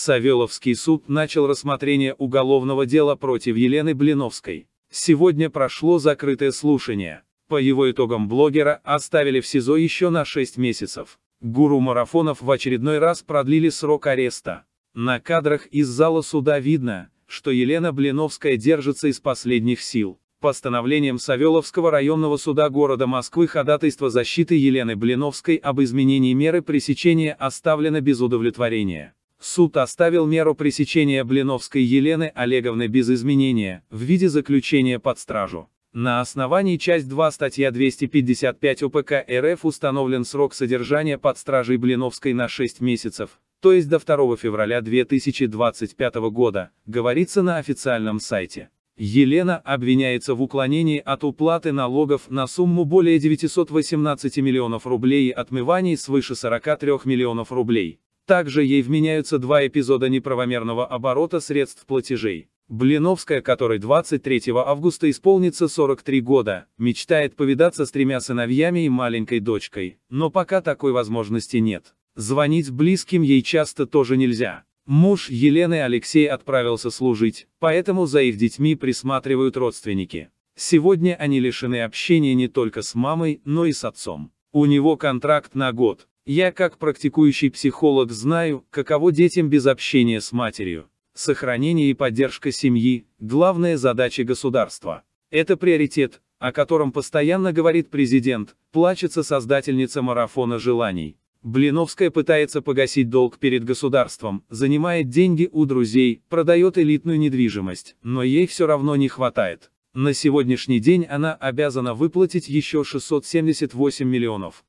Савеловский суд начал рассмотрение уголовного дела против Елены Блиновской. Сегодня прошло закрытое слушание. По его итогам блогера оставили в СИЗО еще на 6 месяцев. Гуру марафонов в очередной раз продлили срок ареста. На кадрах из зала суда видно, что Елена Блиновская держится из последних сил. Постановлением Савеловского районного суда города Москвы ходатайство защиты Елены Блиновской об изменении меры пресечения оставлено без удовлетворения. Суд оставил меру пресечения Блиновской Елены Олеговны без изменения, в виде заключения под стражу. На основании часть 2 статья 255 УПК РФ установлен срок содержания под стражей Блиновской на 6 месяцев, то есть до 2 февраля 2025 года, говорится на официальном сайте. Елена обвиняется в уклонении от уплаты налогов на сумму более 918 миллионов рублей и отмывании свыше 43 миллионов рублей. Также ей вменяются два эпизода неправомерного оборота средств платежей. Блиновская, которой 23 августа исполнится 43 года, мечтает повидаться с тремя сыновьями и маленькой дочкой, но пока такой возможности нет. Звонить близким ей часто тоже нельзя. Муж Елены Алексей отправился служить, поэтому за их детьми присматривают родственники. Сегодня они лишены общения не только с мамой, но и с отцом. У него контракт на год, я как практикующий психолог знаю, каково детям без общения с матерью. Сохранение и поддержка семьи – главная задача государства. Это приоритет, о котором постоянно говорит президент, плачется создательница марафона желаний. Блиновская пытается погасить долг перед государством, занимает деньги у друзей, продает элитную недвижимость, но ей все равно не хватает. На сегодняшний день она обязана выплатить еще 678 миллионов.